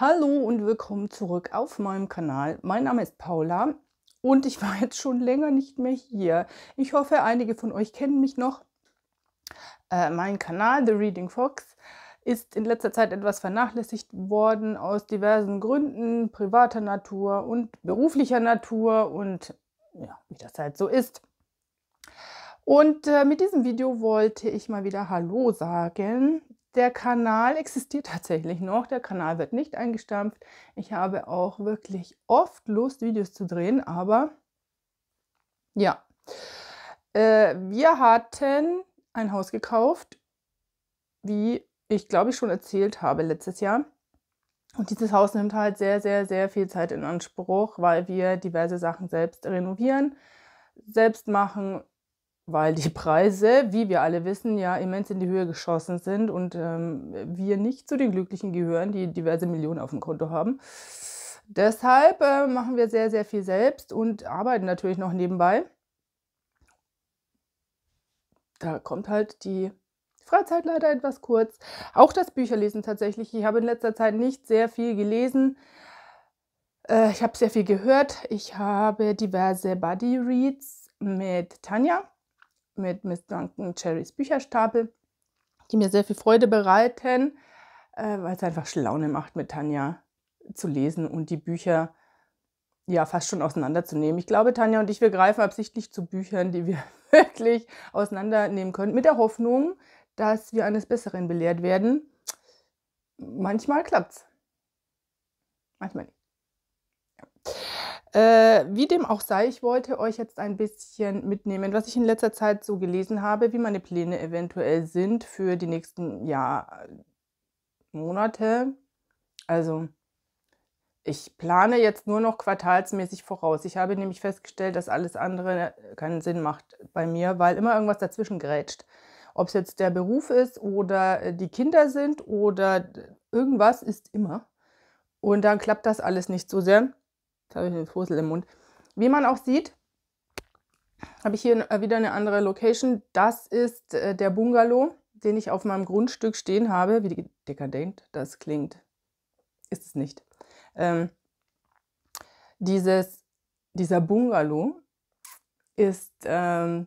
Hallo und willkommen zurück auf meinem Kanal. Mein Name ist Paula und ich war jetzt schon länger nicht mehr hier. Ich hoffe, einige von euch kennen mich noch. Äh, mein Kanal The Reading Fox ist in letzter Zeit etwas vernachlässigt worden aus diversen Gründen, privater Natur und beruflicher Natur und ja, wie das halt so ist. Und äh, mit diesem Video wollte ich mal wieder Hallo sagen, der Kanal existiert tatsächlich noch, der Kanal wird nicht eingestampft. Ich habe auch wirklich oft Lust, Videos zu drehen, aber ja, äh, wir hatten ein Haus gekauft, wie ich glaube ich schon erzählt habe letztes Jahr. Und dieses Haus nimmt halt sehr, sehr, sehr viel Zeit in Anspruch, weil wir diverse Sachen selbst renovieren, selbst machen, weil die Preise, wie wir alle wissen, ja immens in die Höhe geschossen sind und ähm, wir nicht zu den Glücklichen gehören, die diverse Millionen auf dem Konto haben. Deshalb äh, machen wir sehr, sehr viel selbst und arbeiten natürlich noch nebenbei. Da kommt halt die Freizeit leider etwas kurz. Auch das Bücherlesen tatsächlich. Ich habe in letzter Zeit nicht sehr viel gelesen. Äh, ich habe sehr viel gehört. Ich habe diverse Buddy Reads mit Tanja mit Miss Duncan Cherrys Bücherstapel, die mir sehr viel Freude bereiten, äh, weil es einfach Schlaune macht, mit Tanja zu lesen und die Bücher ja fast schon auseinanderzunehmen. Ich glaube, Tanja und ich, wir greifen absichtlich zu Büchern, die wir wirklich auseinandernehmen können, mit der Hoffnung, dass wir eines Besseren belehrt werden. Manchmal klappt's. Manchmal nicht. Äh, wie dem auch sei, ich wollte euch jetzt ein bisschen mitnehmen, was ich in letzter Zeit so gelesen habe, wie meine Pläne eventuell sind für die nächsten ja, Monate. Also ich plane jetzt nur noch quartalsmäßig voraus. Ich habe nämlich festgestellt, dass alles andere keinen Sinn macht bei mir, weil immer irgendwas dazwischen grätscht. Ob es jetzt der Beruf ist oder äh, die Kinder sind oder irgendwas ist immer. Und dann klappt das alles nicht so sehr. Jetzt habe ich eine Fussel im Mund. Wie man auch sieht, habe ich hier äh, wieder eine andere Location. Das ist äh, der Bungalow, den ich auf meinem Grundstück stehen habe. Wie dekadent das klingt. Ist es nicht. Ähm, dieses, dieser Bungalow ist, ähm,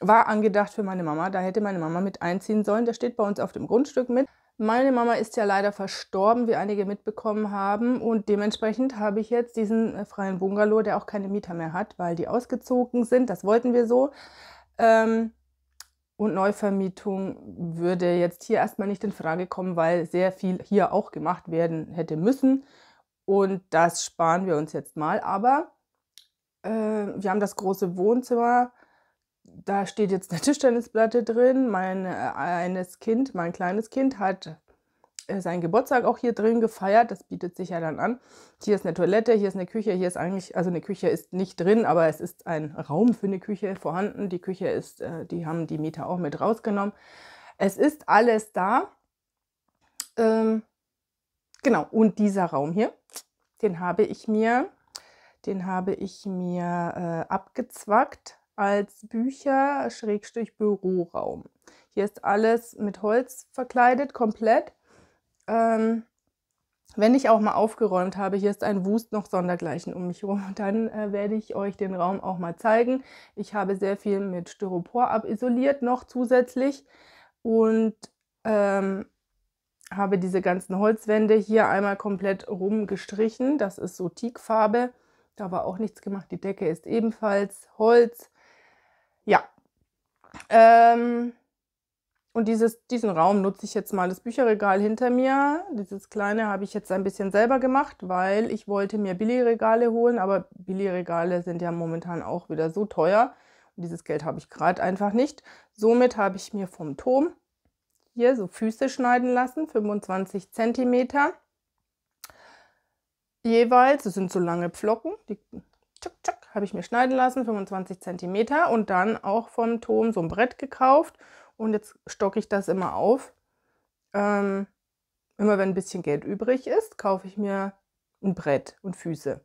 war angedacht für meine Mama. Da hätte meine Mama mit einziehen sollen. Der steht bei uns auf dem Grundstück mit. Meine Mama ist ja leider verstorben, wie einige mitbekommen haben. Und dementsprechend habe ich jetzt diesen äh, freien Bungalow, der auch keine Mieter mehr hat, weil die ausgezogen sind. Das wollten wir so. Ähm, und Neuvermietung würde jetzt hier erstmal nicht in Frage kommen, weil sehr viel hier auch gemacht werden hätte müssen. Und das sparen wir uns jetzt mal. Aber äh, wir haben das große Wohnzimmer da steht jetzt eine Tischtennisplatte drin. Mein äh, eines Kind, mein kleines Kind hat äh, seinen Geburtstag auch hier drin gefeiert. Das bietet sich ja dann an. Hier ist eine Toilette, hier ist eine Küche, hier ist eigentlich, also eine Küche ist nicht drin, aber es ist ein Raum für eine Küche vorhanden. Die Küche ist, äh, die haben die Mieter auch mit rausgenommen. Es ist alles da. Ähm, genau, und dieser Raum hier, den habe ich mir, den habe ich mir äh, abgezwackt als Bücher-Büroraum. Hier ist alles mit Holz verkleidet, komplett. Ähm, wenn ich auch mal aufgeräumt habe, hier ist ein Wust noch sondergleichen um mich herum. Dann äh, werde ich euch den Raum auch mal zeigen. Ich habe sehr viel mit Styropor abisoliert noch zusätzlich und ähm, habe diese ganzen Holzwände hier einmal komplett rumgestrichen. Das ist so Teakfarbe. Da war auch nichts gemacht. Die Decke ist ebenfalls Holz. Ja. Ähm, und dieses, diesen Raum nutze ich jetzt mal. Das Bücherregal hinter mir, dieses kleine, habe ich jetzt ein bisschen selber gemacht, weil ich wollte mir Billigregale holen, aber Billigregale sind ja momentan auch wieder so teuer. Und dieses Geld habe ich gerade einfach nicht. Somit habe ich mir vom Turm hier so Füße schneiden lassen, 25 cm jeweils. Das sind so lange Pflocken, die tschuk, tschuk, habe ich mir schneiden lassen, 25 cm und dann auch von Tom so ein Brett gekauft und jetzt stocke ich das immer auf. Ähm, immer wenn ein bisschen Geld übrig ist, kaufe ich mir ein Brett und Füße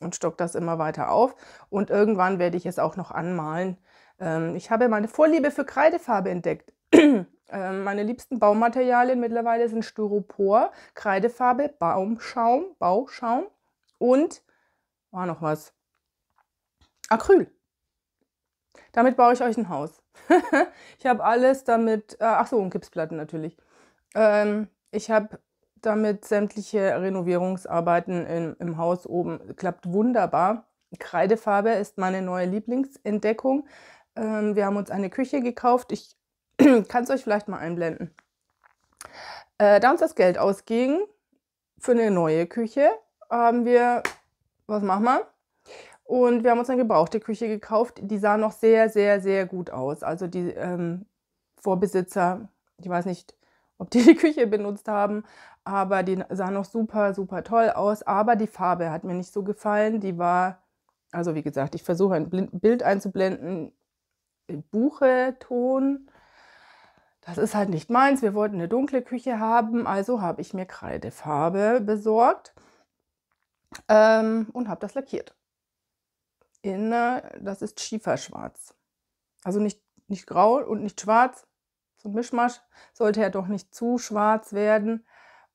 und stocke das immer weiter auf und irgendwann werde ich es auch noch anmalen. Ähm, ich habe meine Vorliebe für Kreidefarbe entdeckt. Ähm, meine liebsten Baumaterialien mittlerweile sind Styropor, Kreidefarbe, Baumschaum, Bauschaum und war noch was. Acryl. Damit baue ich euch ein Haus. ich habe alles damit, äh, ach so, und Gipsplatten natürlich. Ähm, ich habe damit sämtliche Renovierungsarbeiten in, im Haus oben. Klappt wunderbar. Kreidefarbe ist meine neue Lieblingsentdeckung. Ähm, wir haben uns eine Küche gekauft. Ich kann es euch vielleicht mal einblenden. Äh, da uns das Geld ausging für eine neue Küche, haben wir was machen wir? Und wir haben uns eine gebrauchte Küche gekauft. Die sah noch sehr, sehr, sehr gut aus. Also die ähm, Vorbesitzer, ich weiß nicht, ob die die Küche benutzt haben, aber die sah noch super, super toll aus. Aber die Farbe hat mir nicht so gefallen. Die war, also wie gesagt, ich versuche ein Bild einzublenden. Buche, Ton. Das ist halt nicht meins. Wir wollten eine dunkle Küche haben, also habe ich mir Kreidefarbe besorgt ähm, und habe das lackiert. In, äh, das ist Schieferschwarz. Also nicht, nicht grau und nicht schwarz. So ein Mischmasch sollte ja doch nicht zu schwarz werden.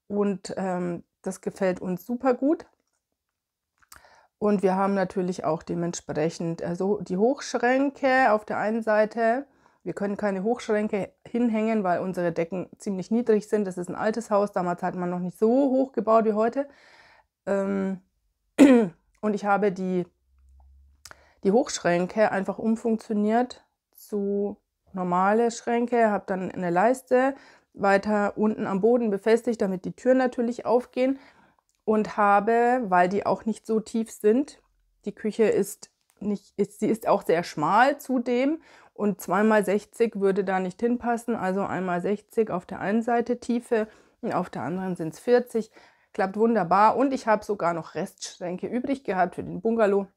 Und ähm, das gefällt uns super gut. Und wir haben natürlich auch dementsprechend also die Hochschränke auf der einen Seite. Wir können keine Hochschränke hinhängen, weil unsere Decken ziemlich niedrig sind. Das ist ein altes Haus. Damals hat man noch nicht so hoch gebaut wie heute. Ähm, und ich habe die, die Hochschränke einfach umfunktioniert zu normale Schränke, habe dann eine Leiste weiter unten am Boden befestigt, damit die Türen natürlich aufgehen und habe, weil die auch nicht so tief sind, die Küche ist nicht, ist, sie ist auch sehr schmal zudem und 2x60 würde da nicht hinpassen, also einmal 60 auf der einen Seite Tiefe und auf der anderen sind es 40 klappt wunderbar. Und ich habe sogar noch Restschränke übrig gehabt für den Bungalow.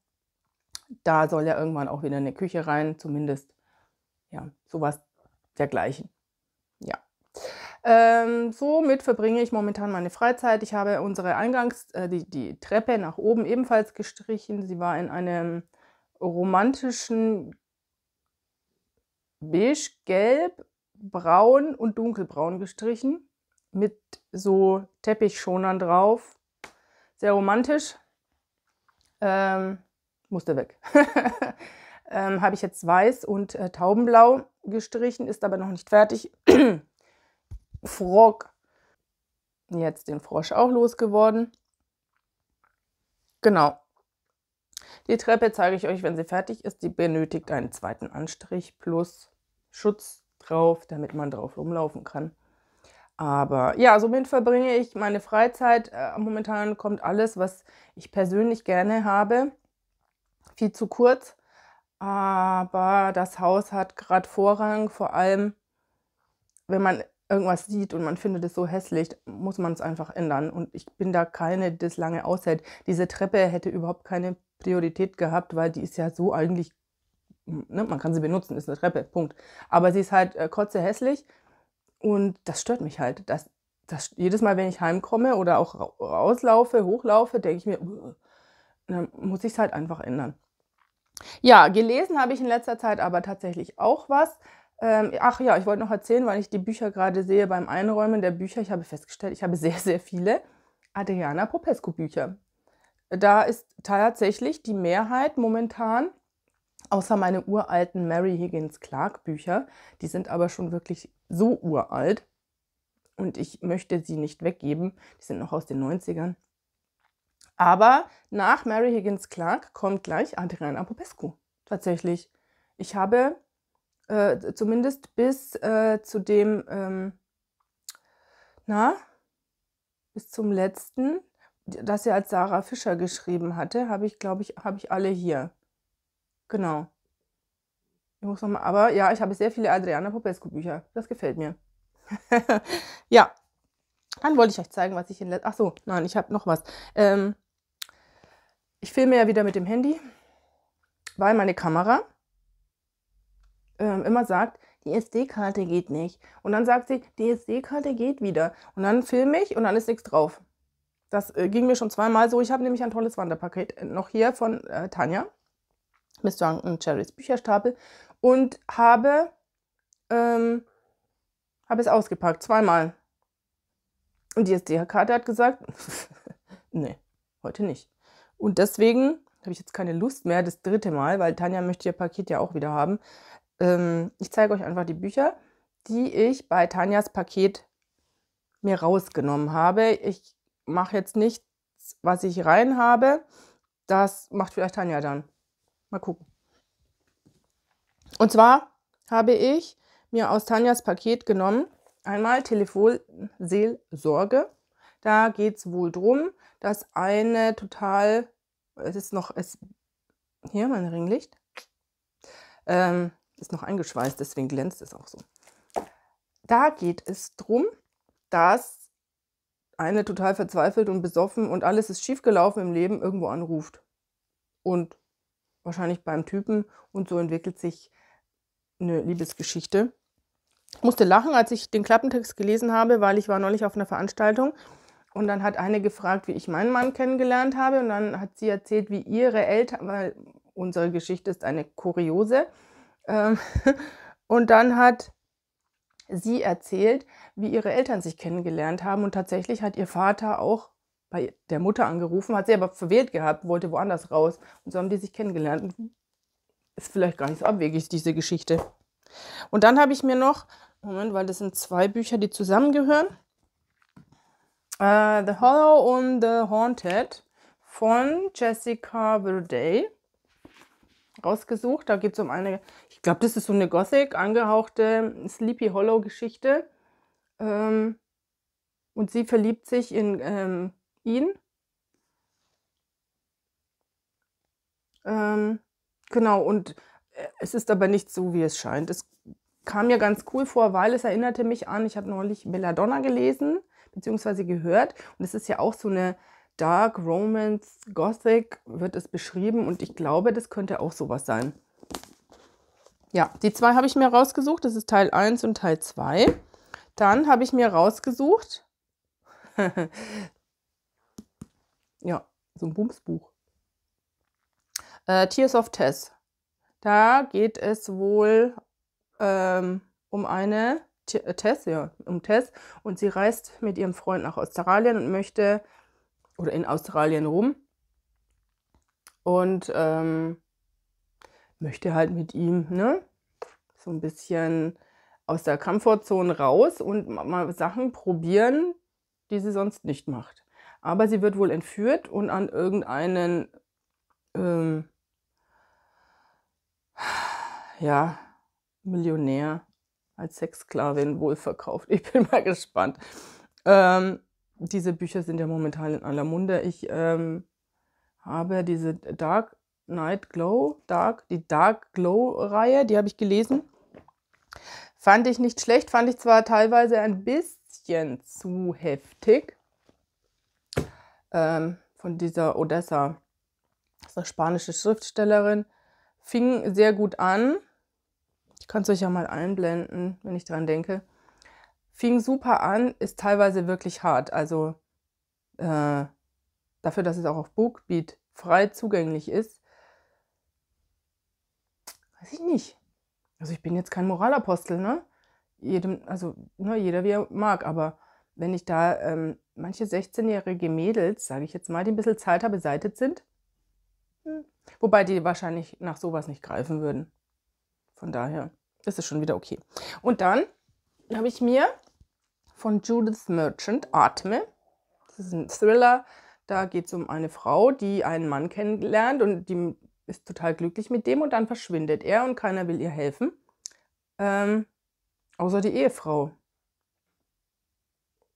Da soll ja irgendwann auch wieder eine Küche rein, zumindest ja, sowas dergleichen. Ja. Ähm, somit verbringe ich momentan meine Freizeit. Ich habe unsere Eingangs, äh, die, die Treppe nach oben ebenfalls gestrichen. Sie war in einem romantischen beige, gelb, braun und dunkelbraun gestrichen mit so Teppichschonern drauf. Sehr romantisch. Ähm, musste weg. ähm, Habe ich jetzt weiß und äh, taubenblau gestrichen, ist aber noch nicht fertig. Frog. Jetzt den Frosch auch losgeworden. Genau. Die Treppe zeige ich euch, wenn sie fertig ist. Die benötigt einen zweiten Anstrich plus Schutz drauf, damit man drauf rumlaufen kann. Aber ja, somit verbringe ich meine Freizeit. Äh, momentan kommt alles, was ich persönlich gerne habe, viel zu kurz. Aber das Haus hat gerade Vorrang, vor allem wenn man irgendwas sieht und man findet es so hässlich, muss man es einfach ändern. Und ich bin da keine, die das lange aushält. Diese Treppe hätte überhaupt keine Priorität gehabt, weil die ist ja so eigentlich, ne, man kann sie benutzen, ist eine Treppe, Punkt. Aber sie ist halt äh, kotze hässlich und das stört mich halt. Das, das, jedes Mal, wenn ich heimkomme oder auch rauslaufe, hochlaufe, denke ich mir, dann muss ich es halt einfach ändern. Ja, gelesen habe ich in letzter Zeit aber tatsächlich auch was. Ähm, ach ja, ich wollte noch erzählen, weil ich die Bücher gerade sehe beim Einräumen der Bücher. Ich habe festgestellt, ich habe sehr, sehr viele Adriana Popescu-Bücher. Da ist tatsächlich die Mehrheit momentan, außer meine uralten Mary Higgins Clark-Bücher, die sind aber schon wirklich so uralt und ich möchte sie nicht weggeben. Die sind noch aus den 90ern. Aber nach Mary Higgins Clark kommt gleich Adrian Apopescu. Tatsächlich. Ich habe äh, zumindest bis äh, zu dem, ähm, na, bis zum letzten, das er als Sarah Fischer geschrieben hatte, habe ich, glaube ich, habe ich alle hier. Genau. Ich muss nochmal, aber ja, ich habe sehr viele Adriana Popescu Bücher. Das gefällt mir. ja, dann wollte ich euch zeigen, was ich in letzter... Ach so, nein, ich habe noch was. Ähm, ich filme ja wieder mit dem Handy, weil meine Kamera ähm, immer sagt, die SD-Karte geht nicht. Und dann sagt sie, die SD-Karte geht wieder. Und dann filme ich und dann ist nichts drauf. Das äh, ging mir schon zweimal so. Ich habe nämlich ein tolles Wanderpaket äh, noch hier von äh, Tanja. Mr. Cherries Bücherstapel und habe, ähm, habe es ausgepackt, zweimal. Und die SDH-Karte hat gesagt, nee, heute nicht. Und deswegen habe ich jetzt keine Lust mehr, das dritte Mal, weil Tanja möchte ihr Paket ja auch wieder haben. Ähm, ich zeige euch einfach die Bücher, die ich bei Tanjas Paket mir rausgenommen habe. Ich mache jetzt nichts, was ich rein habe. Das macht vielleicht Tanja dann. Mal gucken. Und zwar habe ich mir aus Tanjas Paket genommen einmal Telefonseelsorge. Da geht es wohl drum, dass eine total, es ist noch, es, hier mein Ringlicht, ähm, ist noch eingeschweißt, deswegen glänzt es auch so. Da geht es drum, dass eine total verzweifelt und besoffen und alles ist schiefgelaufen im Leben irgendwo anruft. Und wahrscheinlich beim Typen und so entwickelt sich eine Liebesgeschichte. Ich musste lachen, als ich den Klappentext gelesen habe, weil ich war neulich auf einer Veranstaltung und dann hat eine gefragt, wie ich meinen Mann kennengelernt habe und dann hat sie erzählt, wie ihre Eltern, weil unsere Geschichte ist eine kuriose. Ähm, und dann hat sie erzählt, wie ihre Eltern sich kennengelernt haben. Und tatsächlich hat ihr Vater auch bei der Mutter angerufen, hat sie aber verwählt gehabt, wollte woanders raus. Und so haben die sich kennengelernt ist vielleicht gar nicht so abwegig, diese Geschichte. Und dann habe ich mir noch, Moment, weil das sind zwei Bücher, die zusammengehören. Uh, The Hollow und The Haunted von Jessica Verday rausgesucht. Da geht es um eine, ich glaube, das ist so eine Gothic angehauchte Sleepy Hollow Geschichte. Ähm, und sie verliebt sich in ähm, ihn. Ähm, Genau, und äh, es ist aber nicht so, wie es scheint. Es kam mir ganz cool vor, weil es erinnerte mich an, ich habe neulich Belladonna gelesen, beziehungsweise gehört. Und es ist ja auch so eine Dark Romance Gothic, wird es beschrieben. Und ich glaube, das könnte auch sowas sein. Ja, die zwei habe ich mir rausgesucht. Das ist Teil 1 und Teil 2. Dann habe ich mir rausgesucht. ja, so ein Bumsbuch. Äh, Tears of Tess. Da geht es wohl ähm, um eine äh, Tess, ja, um Tess. Und sie reist mit ihrem Freund nach Australien und möchte, oder in Australien rum. Und ähm, möchte halt mit ihm, ne? So ein bisschen aus der Komfortzone raus und mal Sachen probieren, die sie sonst nicht macht. Aber sie wird wohl entführt und an irgendeinen ähm, ja, Millionär als Sexsklavin wohlverkauft. Ich bin mal gespannt. Ähm, diese Bücher sind ja momentan in aller Munde. Ich ähm, habe diese Dark Night Glow, Dark, die Dark Glow-Reihe, die habe ich gelesen. Fand ich nicht schlecht, fand ich zwar teilweise ein bisschen zu heftig. Ähm, von dieser Odessa, das ist eine spanische Schriftstellerin fing sehr gut an. Ich kann es euch ja mal einblenden, wenn ich dran denke. Fing super an, ist teilweise wirklich hart. Also äh, dafür, dass es auch auf Bookbeat frei zugänglich ist, weiß ich nicht. Also ich bin jetzt kein Moralapostel, ne? Jedem, also ne, jeder wie er mag, aber wenn ich da ähm, manche 16-jährige Mädels, sage ich jetzt mal, die ein bisschen Zeit habe, beseitigt sind, Wobei die wahrscheinlich nach sowas nicht greifen würden. Von daher ist es schon wieder okay. Und dann habe ich mir von Judith Merchant Atme. Das ist ein Thriller. Da geht es um eine Frau, die einen Mann kennenlernt und die ist total glücklich mit dem und dann verschwindet er und keiner will ihr helfen. Ähm, außer die Ehefrau.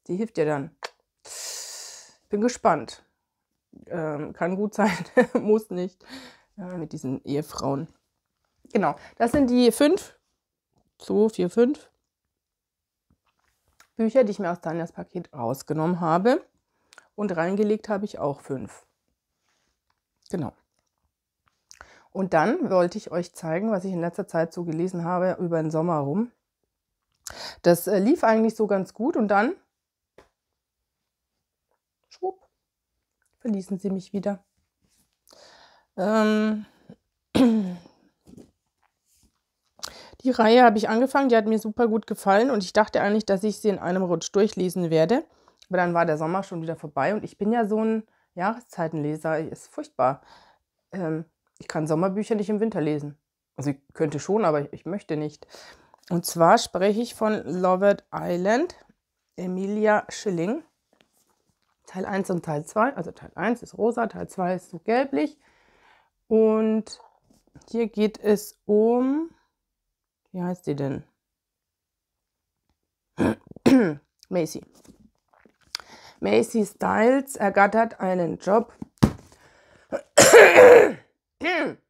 Die hilft ihr dann. Bin gespannt. Ähm, kann gut sein, muss nicht. Äh, mit diesen Ehefrauen. Genau, das sind die fünf, zwei, vier, fünf Bücher, die ich mir aus Tanjas Paket rausgenommen habe. Und reingelegt habe ich auch fünf. Genau. Und dann wollte ich euch zeigen, was ich in letzter Zeit so gelesen habe über den Sommer rum. Das äh, lief eigentlich so ganz gut und dann verließen sie mich wieder. Ähm, die Reihe habe ich angefangen, die hat mir super gut gefallen und ich dachte eigentlich, dass ich sie in einem Rutsch durchlesen werde. Aber dann war der Sommer schon wieder vorbei und ich bin ja so ein Jahreszeitenleser, ist furchtbar. Ähm, ich kann Sommerbücher nicht im Winter lesen. Also ich könnte schon, aber ich, möchte nicht. Und zwar spreche ich von Lovett Island, Emilia Schilling. Teil 1 und Teil 2. Also Teil 1 ist rosa, Teil 2 ist so gelblich. Und hier geht es um, wie heißt die denn? Macy. Macy Styles ergattert einen Job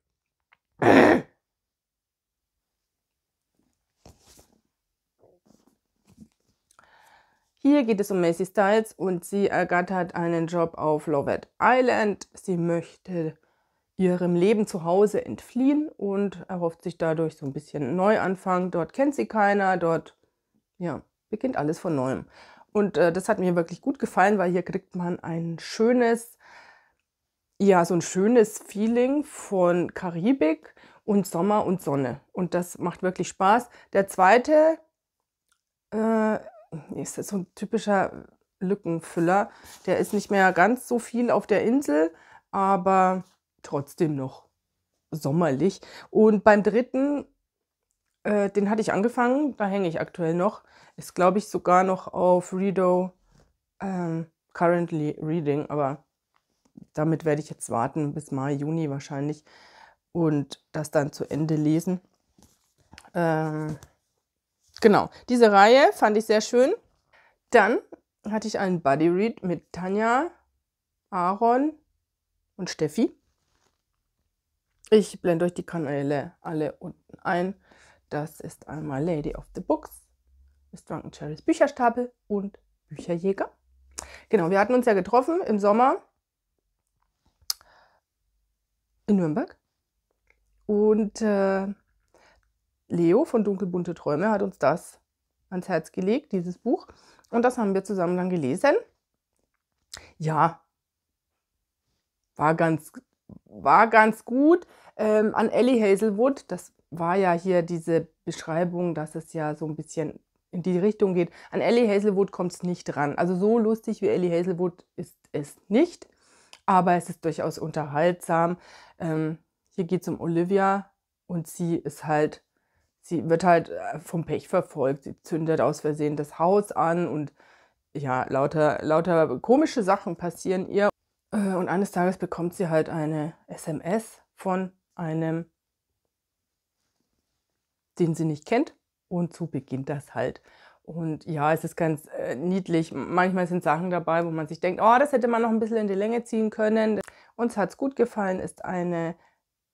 Hier geht es um Macy Styles und sie ergattert einen Job auf Lovett Island. Sie möchte ihrem Leben zu Hause entfliehen und erhofft sich dadurch so ein bisschen Neuanfang. Dort kennt sie keiner, dort ja, beginnt alles von neuem. Und äh, das hat mir wirklich gut gefallen, weil hier kriegt man ein schönes, ja, so ein schönes Feeling von Karibik und Sommer und Sonne. Und das macht wirklich Spaß. Der zweite äh, ist das so ein typischer Lückenfüller. Der ist nicht mehr ganz so viel auf der Insel, aber trotzdem noch sommerlich. Und beim dritten, äh, den hatte ich angefangen, da hänge ich aktuell noch. Ist, glaube ich, sogar noch auf Redo ähm, Currently Reading, aber damit werde ich jetzt warten bis Mai, Juni wahrscheinlich und das dann zu Ende lesen. Ähm, Genau, diese Reihe fand ich sehr schön. Dann hatte ich einen Buddy Read mit Tanja, Aaron und Steffi. Ich blende euch die Kanäle alle unten ein. Das ist einmal Lady of the Books, Miss Drunken Cherries Bücherstapel und Bücherjäger. Genau, wir hatten uns ja getroffen im Sommer in Nürnberg. Und äh, Leo von Dunkelbunte Träume hat uns das ans Herz gelegt, dieses Buch. Und das haben wir zusammen dann gelesen. Ja, war ganz, war ganz gut. Ähm, an Ellie Hazelwood, das war ja hier diese Beschreibung, dass es ja so ein bisschen in die Richtung geht. An Ellie Hazelwood kommt es nicht ran. Also so lustig wie Ellie Hazelwood ist es nicht, aber es ist durchaus unterhaltsam. Ähm, hier geht es um Olivia und sie ist halt sie wird halt äh, vom Pech verfolgt. Sie zündet aus Versehen das Haus an und ja, lauter, lauter komische Sachen passieren ihr. Äh, und eines Tages bekommt sie halt eine SMS von einem, den sie nicht kennt. Und so beginnt das halt. Und ja, es ist ganz äh, niedlich. Manchmal sind Sachen dabei, wo man sich denkt, oh, das hätte man noch ein bisschen in die Länge ziehen können. Uns hat es gut gefallen, ist eine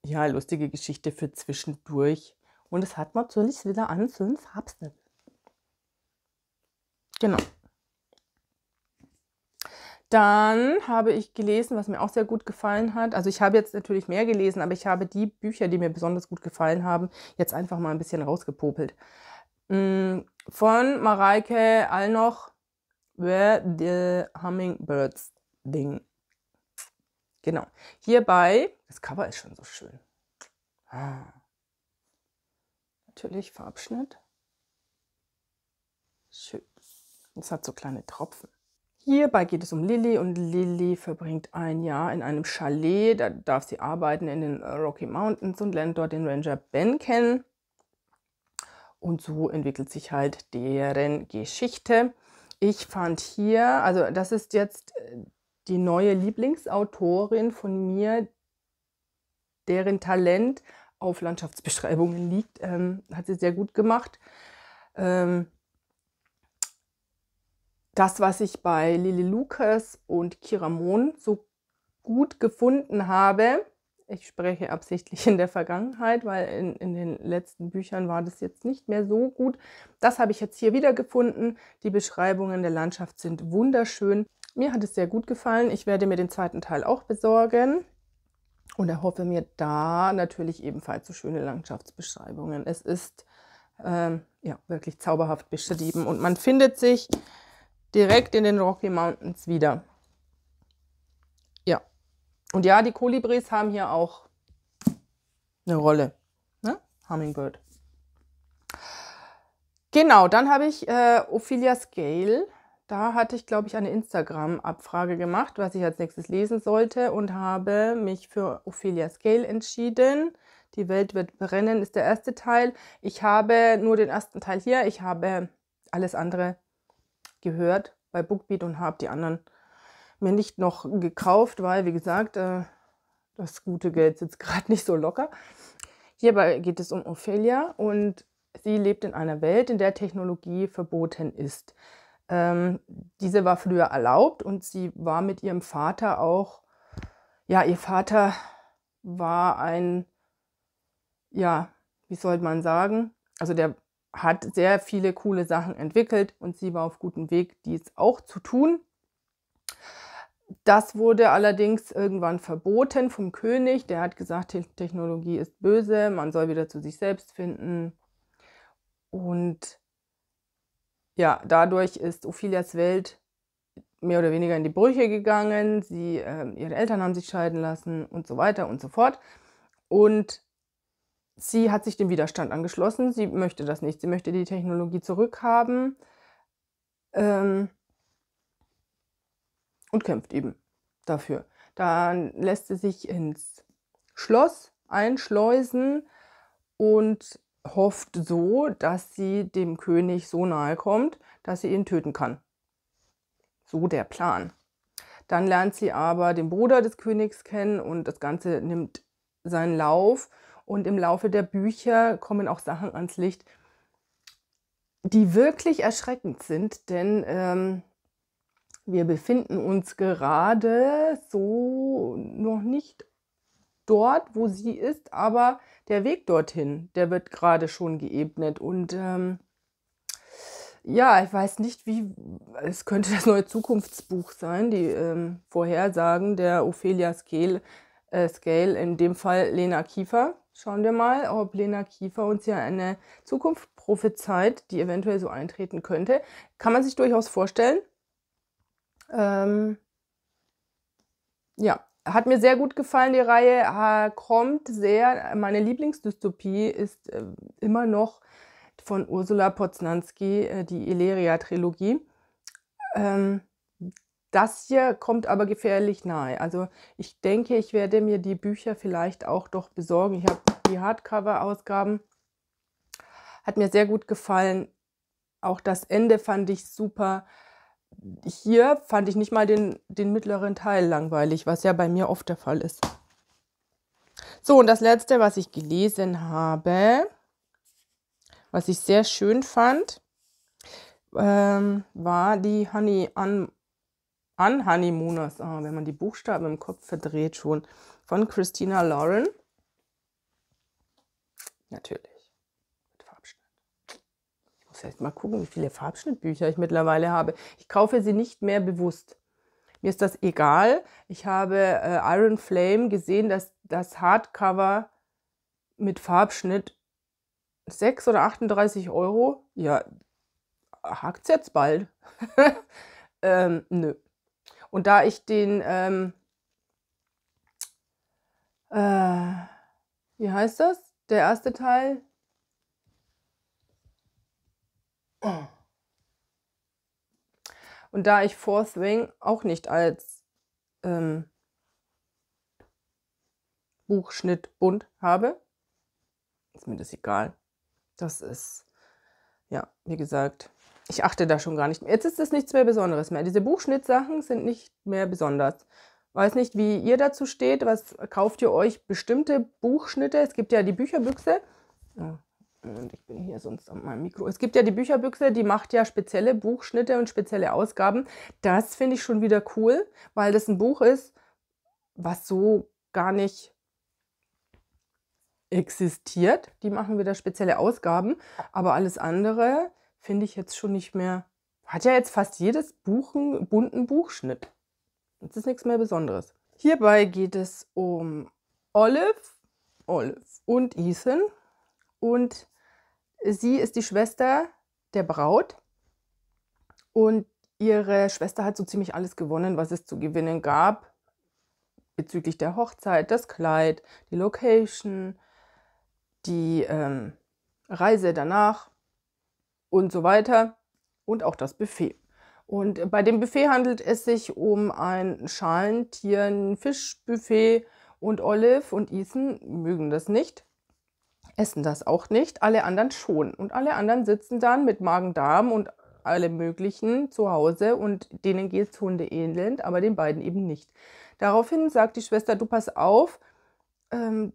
ja, lustige Geschichte für zwischendurch. Und es hat natürlich wieder an fünf Herbsten. Genau. Dann habe ich gelesen, was mir auch sehr gut gefallen hat. Also ich habe jetzt natürlich mehr gelesen, aber ich habe die Bücher, die mir besonders gut gefallen haben, jetzt einfach mal ein bisschen rausgepopelt. Mm, von Mareike Allnoch, Where the Hummingbirds Ding. Genau. Hierbei, das Cover ist schon so schön. Ah natürlich Farbschnitt. Schön. Es hat so kleine Tropfen. Hierbei geht es um Lilly und Lilly verbringt ein Jahr in einem Chalet. Da darf sie arbeiten in den äh, Rocky Mountains und lernt dort den Ranger Ben kennen. Und so entwickelt sich halt deren Geschichte. Ich fand hier, also das ist jetzt äh, die neue Lieblingsautorin von mir, deren Talent auf Landschaftsbeschreibungen liegt. Ähm, hat sie sehr gut gemacht. Ähm, das, was ich bei Lili Lucas und Kira Mohn so gut gefunden habe, ich spreche absichtlich in der Vergangenheit, weil in, in, den letzten Büchern war das jetzt nicht mehr so gut. Das habe ich jetzt hier wieder gefunden. Die Beschreibungen der Landschaft sind wunderschön. Mir hat es sehr gut gefallen. Ich werde mir den zweiten Teil auch besorgen und erhoffe mir da natürlich ebenfalls so schöne Landschaftsbeschreibungen. Es ist ähm, ja wirklich zauberhaft beschrieben und man findet sich direkt in den Rocky Mountains wieder. Ja, und ja, die Kolibris haben hier auch eine Rolle. Ne? Hummingbird. Genau, dann habe ich äh, Ophelia Scale da hatte ich, glaube ich, eine Instagram-Abfrage gemacht, was ich als nächstes lesen sollte und habe mich für Ophelia Scale entschieden. Die Welt wird brennen ist der erste Teil. Ich habe nur den ersten Teil hier. Ich habe alles andere gehört bei Bookbeat und habe die anderen mir nicht noch gekauft, weil, wie gesagt, äh, das gute Geld sitzt gerade nicht so locker. Hierbei geht es um Ophelia und sie lebt in einer Welt, in der Technologie verboten ist. Ähm, diese war früher erlaubt und sie war mit ihrem Vater auch, ja, ihr Vater war ein, ja, wie soll man sagen, also der hat sehr viele coole Sachen entwickelt und sie war auf gutem Weg, dies auch zu tun. Das wurde allerdings irgendwann verboten vom König. Der hat gesagt, Technologie ist böse, man soll wieder zu sich selbst finden. Und ja, dadurch ist Ophelias Welt mehr oder weniger in die Brüche gegangen. Sie, äh, ihre Eltern haben sich scheiden lassen und so weiter und so fort. Und sie hat sich dem Widerstand angeschlossen. Sie möchte das nicht. Sie möchte die Technologie zurückhaben ähm, und kämpft eben dafür. Dann lässt sie sich ins Schloss einschleusen und hofft so, dass sie dem König so nahe kommt, dass sie ihn töten kann. So der Plan. Dann lernt sie aber den Bruder des Königs kennen und das Ganze nimmt seinen Lauf. Und im Laufe der Bücher kommen auch Sachen ans Licht, die wirklich erschreckend sind, denn ähm, wir befinden uns gerade so noch nicht dort, wo sie ist, aber der Weg dorthin, der wird gerade schon geebnet. Und ähm, ja, ich weiß nicht, wie, es könnte das neue Zukunftsbuch sein, die ähm, Vorhersagen der Ophelia Scale, äh, Scale, in dem Fall Lena Kiefer. Schauen wir mal, ob Lena Kiefer uns ja eine Zukunft prophezeit, die eventuell so eintreten könnte. Kann man sich durchaus vorstellen. Ähm, ja, hat mir sehr gut gefallen, die Reihe kommt sehr. Meine Lieblingsdystopie ist äh, immer noch von Ursula Poznanski, äh, die Illyria-Trilogie. Ähm, das hier kommt aber gefährlich nahe. Also ich denke, ich werde mir die Bücher vielleicht auch doch besorgen. Ich habe die Hardcover-Ausgaben. Hat mir sehr gut gefallen. Auch das Ende fand ich super hier fand ich nicht mal den, den mittleren Teil langweilig, was ja bei mir oft der Fall ist. So, und das letzte, was ich gelesen habe, was ich sehr schön fand, ähm, war die Honey an, an Honeymooners, ah, wenn man die Buchstaben im Kopf verdreht schon, von Christina Lauren. Natürlich muss jetzt mal gucken, wie viele Farbschnittbücher ich mittlerweile habe. Ich kaufe sie nicht mehr bewusst. Mir ist das egal. Ich habe äh, Iron Flame gesehen, dass das Hardcover mit Farbschnitt 6 oder 38 Euro. Ja, hakt's jetzt bald. ähm, nö. Und da ich den, ähm, äh, wie heißt das? Der erste Teil, Und da ich Fourth Wing auch nicht als ähm, Buchschnitt bunt habe, ist mir das egal. Das ist, ja, wie gesagt, ich achte da schon gar nicht mehr. Jetzt ist das nichts mehr Besonderes mehr. Diese Buchschnittsachen sind nicht mehr besonders. Weiß nicht, wie ihr dazu steht. Was kauft ihr euch bestimmte Buchschnitte? Es gibt ja die Bücherbüchse. Ja, und ich bin hier sonst an meinem Mikro. Es gibt ja die Bücherbüchse, die macht ja spezielle Buchschnitte und spezielle Ausgaben. Das finde ich schon wieder cool, weil das ein Buch ist, was so gar nicht existiert. Die machen wieder spezielle Ausgaben, aber alles andere finde ich jetzt schon nicht mehr. Hat ja jetzt fast jedes Buch einen bunten Buchschnitt. Das ist nichts mehr Besonderes. Hierbei geht es um Olive, Olive und Ethan und Sie ist die Schwester der Braut und ihre Schwester hat so ziemlich alles gewonnen, was es zu gewinnen gab bezüglich der Hochzeit, das Kleid, die Location, die ähm, Reise danach und so weiter und auch das Buffet. Und bei dem Buffet handelt es sich um ein Schalentieren-Fischbuffet und Olive und Ethan mögen das nicht essen das auch nicht, alle anderen schon. Und alle anderen sitzen dann mit Magen-Darm und allem möglichen zu Hause und denen geht es Hunde ähnelnd, aber den beiden eben nicht. Daraufhin sagt die Schwester, du pass auf, ähm,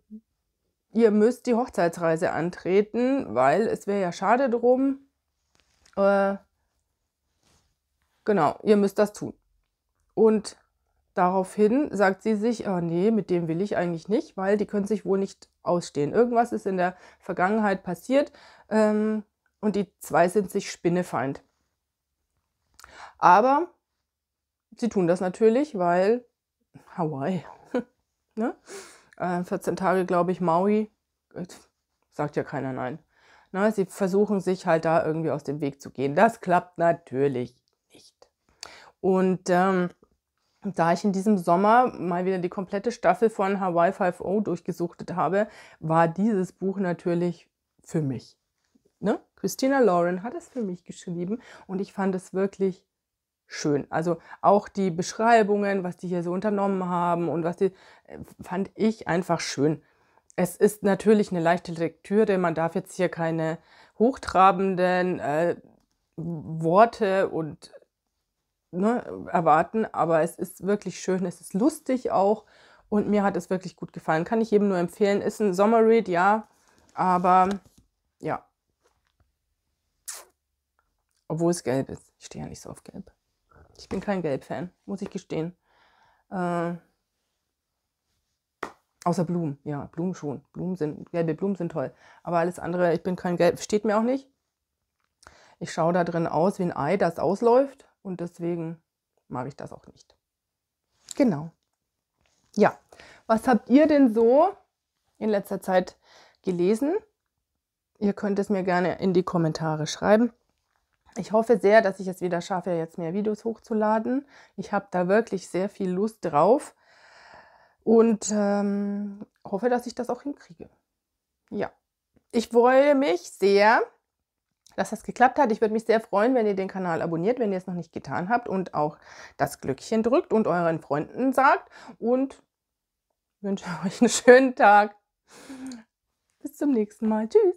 ihr müsst die Hochzeitsreise antreten, weil es wäre ja schade drum. Äh, genau, ihr müsst das tun. Und Daraufhin sagt sie sich, oh nee, mit dem will ich eigentlich nicht, weil die können sich wohl nicht ausstehen. Irgendwas ist in der Vergangenheit passiert ähm, und die zwei sind sich Spinnefeind. Aber sie tun das natürlich, weil Hawaii, ne? äh, 14 Tage, glaube ich, Maui, äh, sagt ja keiner nein. Na, ne, sie versuchen sich halt da irgendwie aus dem Weg zu gehen. Das klappt natürlich nicht. Und ähm, da ich in diesem Sommer mal wieder die komplette Staffel von Hawaii 5.0 durchgesuchtet habe, war dieses Buch natürlich für mich. Ne? Christina Lauren hat es für mich geschrieben und ich fand es wirklich schön. Also auch die Beschreibungen, was die hier so unternommen haben und was die, äh, fand ich einfach schön. Es ist natürlich eine leichte Lektüre, man darf jetzt hier keine hochtrabenden äh, Worte und ne, erwarten. Aber es ist wirklich schön, es ist lustig auch und mir hat es wirklich gut gefallen. Kann ich jedem nur empfehlen. Ist ein Sommerread, ja, aber ja. Obwohl es gelb ist. Ich stehe ja nicht so auf gelb. Ich bin kein Gelb-Fan, muss ich gestehen. Äh, außer Blumen. Ja, Blumen schon. Blumen sind, gelbe Blumen sind toll. Aber alles andere, ich bin kein Gelb, steht mir auch nicht. Ich schaue da drin aus wie ein Ei, das ausläuft. Und deswegen mache ich das auch nicht. Genau. Ja, was habt ihr denn so in letzter Zeit gelesen? Ihr könnt es mir gerne in die Kommentare schreiben. Ich hoffe sehr, dass ich es wieder schaffe, jetzt mehr Videos hochzuladen. Ich habe da wirklich sehr viel Lust drauf und ähm, hoffe, dass ich das auch hinkriege. Ja, ich freue mich sehr, dass das geklappt hat. Ich würde mich sehr freuen, wenn ihr den Kanal abonniert, wenn ihr es noch nicht getan habt und auch das Glöckchen drückt und euren Freunden sagt und wünsche euch einen schönen Tag. Bis zum nächsten Mal. Tschüss.